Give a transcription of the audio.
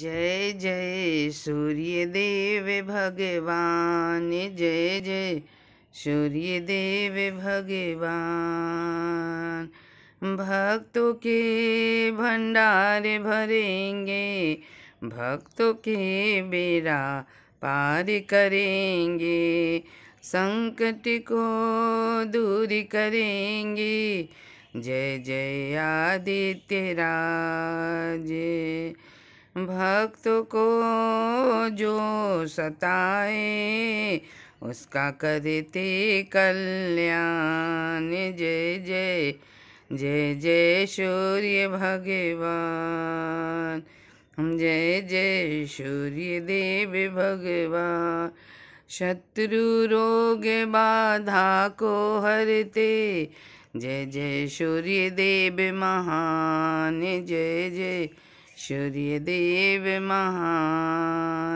जय जय सूर्य देव भगवान जय जय सूर्य देव भगवान भक्तों के भंडार भरेंगे भक्तों के बेरा पार करेंगे संकट को दूर करेंगे जय जय आदित्य राज भक्त को जो सताए उसका करते कल्याण जय जय जय जय सूर्य भगवान जय जय सूर्य देव भगवान शत्रु रोग बाधा को हरते जय जय सूर्य देव महान जय जय सूर्यदेव महा